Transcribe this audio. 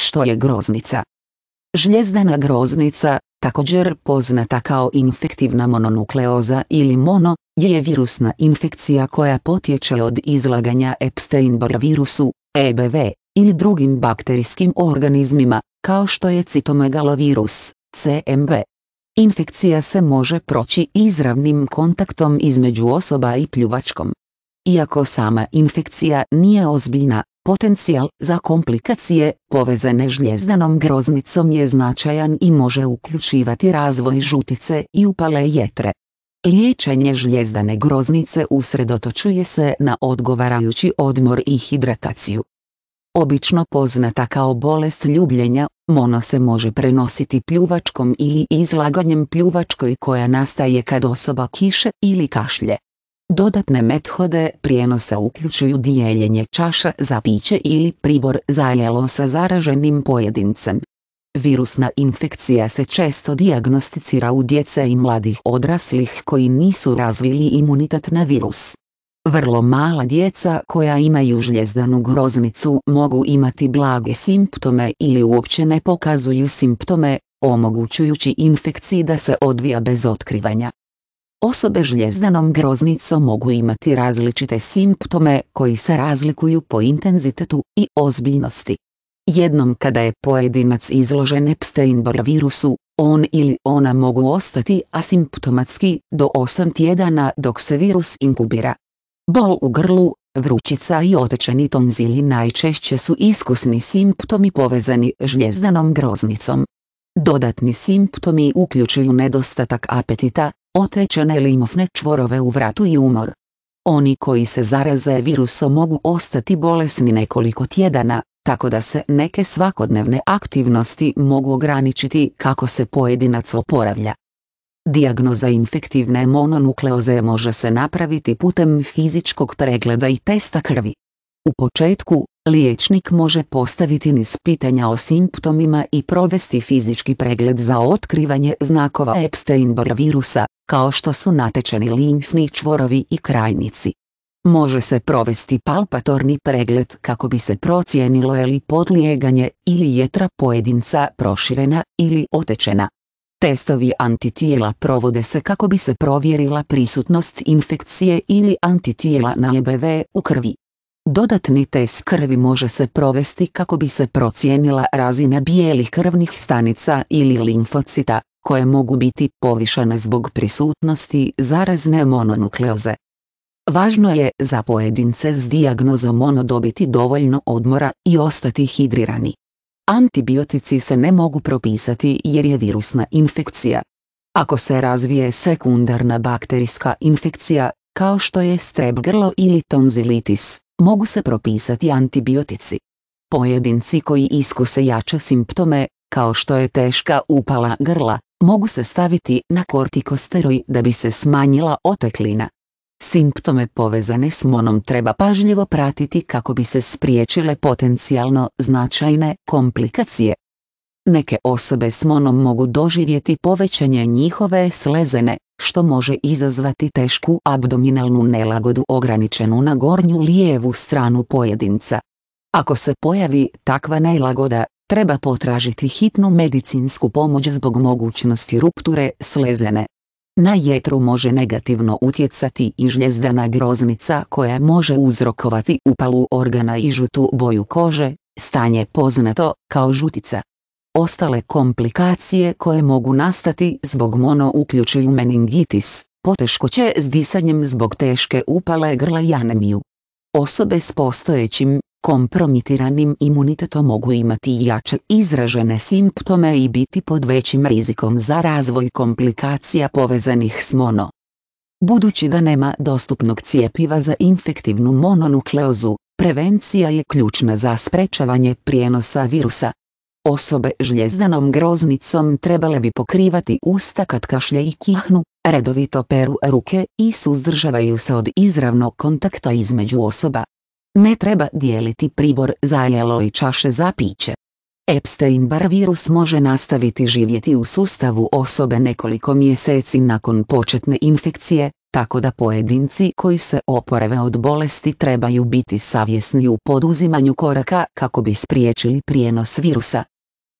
što je groznica. Žljezdana groznica, također poznata kao infektivna mononukleoza ili mono, je virusna infekcija koja potječe od izlaganja Epstein-Barr virusu, EBV, ili drugim bakterijskim organizmima, kao što je citomegalovirus, CMV. Infekcija se može proći izravnim kontaktom između osoba i pljuvačkom. Iako sama infekcija nije ozbiljna, Potencijal za komplikacije povezane žljezdanom groznicom je značajan i može uključivati razvoj žutice i upale jetre. Liječenje žljezdane groznice usredotočuje se na odgovarajući odmor i hidrataciju. Obično poznata kao bolest ljubljenja, mono se može prenositi pljuvačkom ili izlaganjem pljuvačkoj koja nastaje kad osoba kiše ili kašlje. Dodatne methode prijenosa uključuju dijeljenje čaša za piće ili pribor za jelo sa zaraženim pojedincem. Virusna infekcija se često dijagnosticira u djece i mladih odraslih koji nisu razvili imunitet na virus. Vrlo mala djeca koja imaju žljezdanu groznicu mogu imati blage simptome ili uopće ne pokazuju simptome, omogućujući infekciji da se odvija bez otkrivanja. Osobe žljezdanom groznicom mogu imati različite simptome koji se razlikuju po intenzitetu i ozbiljnosti. Jednom kada je pojedinac izložen Epstein-Barr virusu, on ili ona mogu ostati asimptomatski do 8 tjedana dok se virus inkubira. Bol u grlu, vrućica i otečeni tonzili najčešće su iskusni simptomi povezani žljezdanom groznicom. Dodatni simptomi uključuju nedostatak apetita, Otečene limfne čvorove u vratu i umor. Oni koji se zaraze virusom mogu ostati bolesni nekoliko tjedana, tako da se neke svakodnevne aktivnosti mogu ograničiti kako se pojedinac oporavlja. Dijagnoza infektivne mononukleoze može se napraviti putem fizičkog pregleda i testa krvi. U početku, Liječnik može postaviti niz pitanja o simptomima i provesti fizički pregled za otkrivanje znakova Epstein-Barr virusa, kao što su natečeni limfni čvorovi i krajnici. Može se provesti palpatorni pregled kako bi se procijenilo je li podlijeganje ili jetra pojedinca proširena ili otečena. Testovi antitijela provode se kako bi se provjerila prisutnost infekcije ili antitijela na EBV u krvi. Dodatni test krvi može se provesti kako bi se procijenila razina bijelih krvnih stanica ili limfocita, koje mogu biti povišene zbog prisutnosti zarazne mononukleoze. Važno je za pojedince s dijagnozom mono dobiti dovoljno odmora i ostati hidrirani. Antibiotici se ne mogu propisati jer je virusna infekcija. Ako se razvije sekundarna bakterijska infekcija, kao što je strep grlo ili tonzilitis, mogu se propisati antibiotici. Pojedinci koji iskuse jače simptome, kao što je teška upala grla, mogu se staviti na kortikosteroj da bi se smanjila oteklina. Simptome povezane s monom treba pažljivo pratiti kako bi se spriječile potencijalno značajne komplikacije. Neke osobe s monom mogu doživjeti povećanje njihove slezene, što može izazvati tešku abdominalnu nelagodu ograničenu na gornju lijevu stranu pojedinca. Ako se pojavi takva nelagoda, treba potražiti hitnu medicinsku pomoć zbog mogućnosti rupture slezene. Na jetru može negativno utjecati i žljezdana groznica koja može uzrokovati upalu organa i žutu boju kože, stanje poznato kao žutica. Ostale komplikacije koje mogu nastati zbog mono uključuju meningitis, poteškoće s disanjem zbog teške upale grla i anemiju. Osobe s postojećim, kompromitiranim imunitetom mogu imati jače izražene simptome i biti pod većim rizikom za razvoj komplikacija povezanih s mono. Budući da nema dostupnog cijepiva za infektivnu mononukleozu, prevencija je ključna za sprečavanje prijenosa virusa, Osobe žljezdanom groznicom trebale bi pokrivati usta kad kašlje i kihnu, redovito peru ruke i suzdržavaju se od izravnog kontakta između osoba. Ne treba dijeliti pribor za jelo i čaše za piće. Epstein-Barr virus može nastaviti živjeti u sustavu osobe nekoliko mjeseci nakon početne infekcije, tako da pojedinci koji se oporeve od bolesti trebaju biti savjesni u poduzimanju koraka kako bi spriječili prijenos virusa.